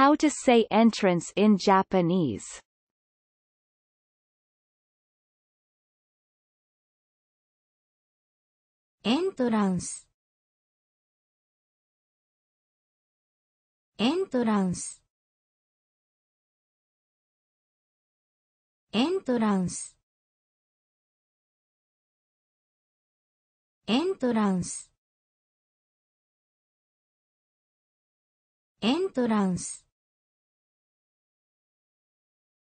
How to say entrance in Japanese Entrance Entrance Entrance Entrance entrance